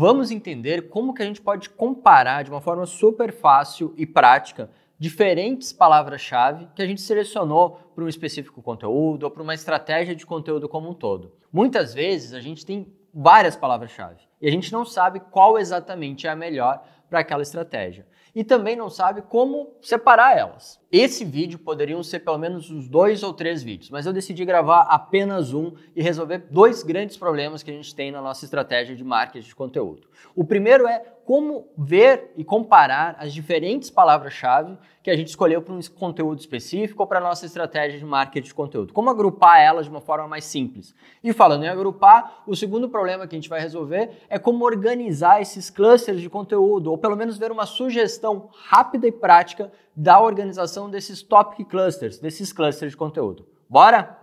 vamos entender como que a gente pode comparar de uma forma super fácil e prática diferentes palavras-chave que a gente selecionou para um específico conteúdo ou para uma estratégia de conteúdo como um todo. Muitas vezes a gente tem várias palavras-chave e a gente não sabe qual exatamente é a melhor para aquela estratégia e também não sabe como separar elas esse vídeo poderiam ser pelo menos uns dois ou três vídeos, mas eu decidi gravar apenas um e resolver dois grandes problemas que a gente tem na nossa estratégia de marketing de conteúdo. O primeiro é como ver e comparar as diferentes palavras-chave que a gente escolheu para um conteúdo específico ou para a nossa estratégia de marketing de conteúdo. Como agrupar elas de uma forma mais simples. E falando em agrupar, o segundo problema que a gente vai resolver é como organizar esses clusters de conteúdo, ou pelo menos ver uma sugestão rápida e prática da organização desses topic clusters, desses clusters de conteúdo. Bora?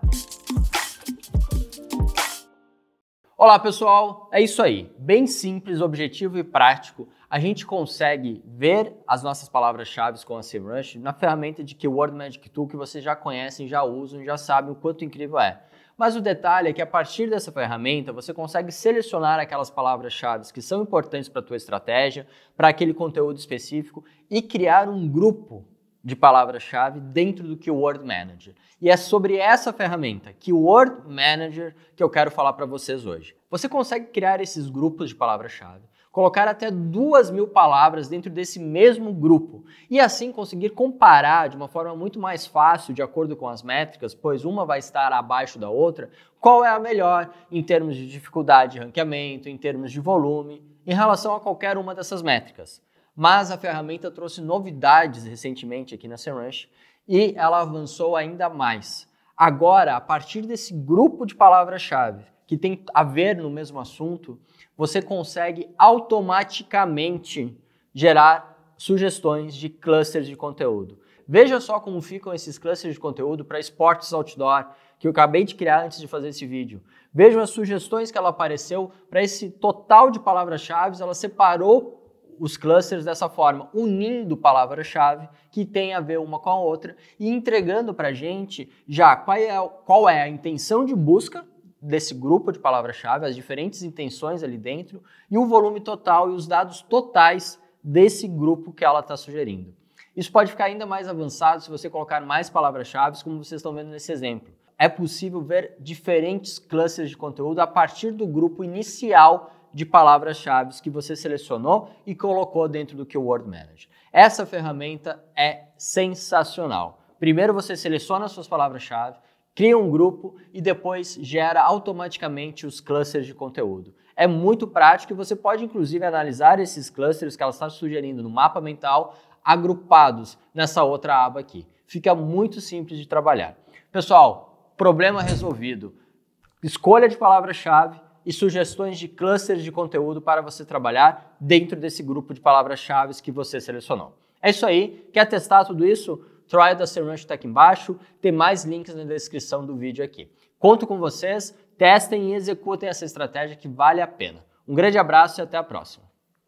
Olá pessoal, é isso aí. Bem simples, objetivo e prático. A gente consegue ver as nossas palavras-chave com a SEMrush na ferramenta de Keyword Magic Tool que vocês já conhecem, já usam, já sabem o quanto incrível é. Mas o detalhe é que a partir dessa ferramenta você consegue selecionar aquelas palavras-chave que são importantes para a tua estratégia, para aquele conteúdo específico e criar um grupo de palavra-chave dentro do Keyword Manager. E é sobre essa ferramenta, Keyword Manager, que eu quero falar para vocês hoje. Você consegue criar esses grupos de palavra-chave, colocar até duas mil palavras dentro desse mesmo grupo e assim conseguir comparar de uma forma muito mais fácil, de acordo com as métricas, pois uma vai estar abaixo da outra, qual é a melhor em termos de dificuldade de ranqueamento, em termos de volume, em relação a qualquer uma dessas métricas mas a ferramenta trouxe novidades recentemente aqui na SEMrush e ela avançou ainda mais. Agora, a partir desse grupo de palavras-chave que tem a ver no mesmo assunto, você consegue automaticamente gerar sugestões de clusters de conteúdo. Veja só como ficam esses clusters de conteúdo para esportes outdoor, que eu acabei de criar antes de fazer esse vídeo. Vejam as sugestões que ela apareceu para esse total de palavras-chave, ela separou os clusters dessa forma, unindo palavras-chave que tem a ver uma com a outra e entregando para a gente já qual é, qual é a intenção de busca desse grupo de palavras-chave, as diferentes intenções ali dentro e o volume total e os dados totais desse grupo que ela está sugerindo. Isso pode ficar ainda mais avançado se você colocar mais palavras-chave, como vocês estão vendo nesse exemplo. É possível ver diferentes clusters de conteúdo a partir do grupo inicial de palavras-chave que você selecionou e colocou dentro do Keyword Manager. Essa ferramenta é sensacional. Primeiro você seleciona suas palavras-chave, cria um grupo e depois gera automaticamente os clusters de conteúdo. É muito prático e você pode inclusive analisar esses clusters que ela está sugerindo no mapa mental agrupados nessa outra aba aqui. Fica muito simples de trabalhar. Pessoal, problema resolvido. Escolha de palavra-chave e sugestões de clusters de conteúdo para você trabalhar dentro desse grupo de palavras-chave que você selecionou. É isso aí. Quer testar tudo isso? Try da SEMrush está aqui embaixo. Tem mais links na descrição do vídeo aqui. Conto com vocês, testem e executem essa estratégia que vale a pena. Um grande abraço e até a próxima.